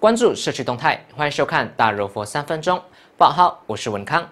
关注社区动态，欢迎收看《大柔佛三分钟》。报号，我是文康。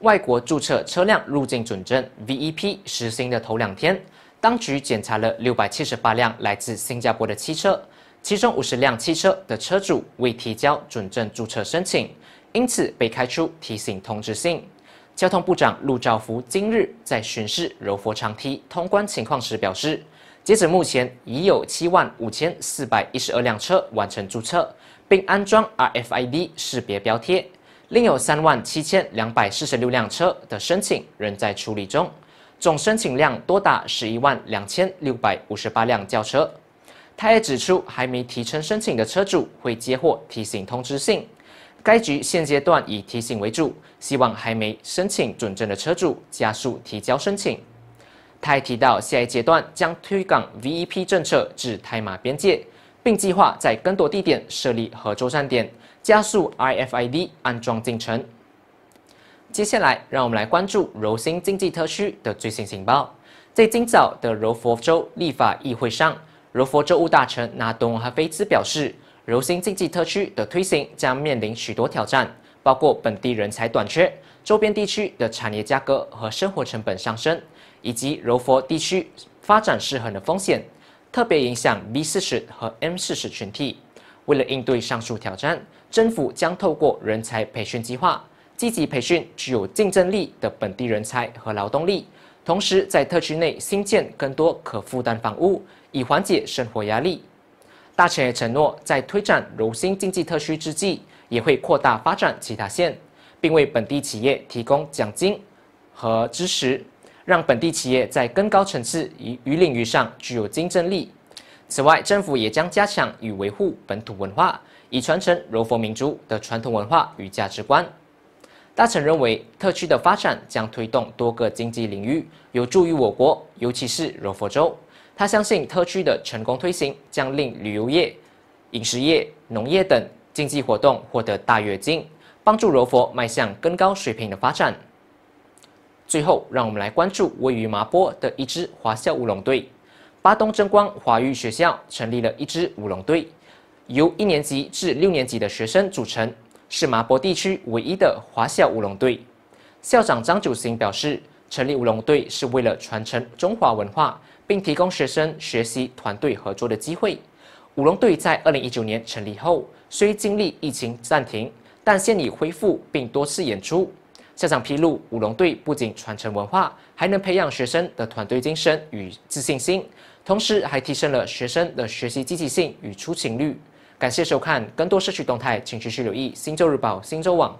外国注册车辆入境准证 （VEP） 实行的头两天，当局检查了六百七十八辆来自新加坡的汽车，其中五十辆汽车的车主未提交准证注册申请，因此被开出提醒通知信。交通部长陆兆福今日在巡视柔佛长梯通关情况时表示，截止目前已有七万五千四百一十二辆车完成注册。并安装 RFID 识别标贴，另有三万七千两百四十六辆车的申请仍在处理中，总申请量多达十一万两千六百五十八辆轿车。他也指出，还没提成申请的车主会接获提醒通知信，该局现阶段以提醒为主，希望还没申请准证的车主加速提交申请。他还提到，下一阶段将推广 VEP 政策至台马边界。并计划在更多地点设立合作站点，加速 IFID 安装进程。接下来，让我们来关注柔新经济特区的最新情报。在今早的柔佛州立法议会上，柔佛州务大臣拿东哈菲兹表示，柔新经济特区的推行将面临许多挑战，包括本地人才短缺、周边地区的产业价格和生活成本上升，以及柔佛地区发展失衡的风险。特别影响 B40 和 M40 群体。为了应对上述挑战，政府将透过人才培训计划，积极培训具有竞争力的本地人才和劳动力。同时，在特区内新建更多可负担房屋，以缓解生活压力。大臣也承诺，在推展柔性经济特区之际，也会扩大发展其他县，并为本地企业提供奖金和支持。让本地企业在更高层次与领域上具有竞争力。此外，政府也将加强与维护本土文化，以传承柔佛民族的传统文化与价值观。大臣认为，特区的发展将推动多个经济领域，有助于我国，尤其是柔佛州。他相信，特区的成功推行将令旅游业、饮食业、农业等经济活动获得大跃进，帮助柔佛迈向更高水平的发展。最后，让我们来关注位于麻坡的一支华校舞龙队——巴东争光华育学校，成立了一支舞龙队，由一年级至六年级的学生组成，是麻坡地区唯一的华校舞龙队。校长张九行表示，成立舞龙队是为了传承中华文化，并提供学生学习团队合作的机会。舞龙队在二零一九年成立后，虽经历疫情暂停，但现已恢复并多次演出。校长披露，舞龙队不仅传承文化，还能培养学生的团队精神与自信心，同时还提升了学生的学习积极性与出勤率。感谢收看，更多社区动态，请持续留意《新洲日报》新洲网。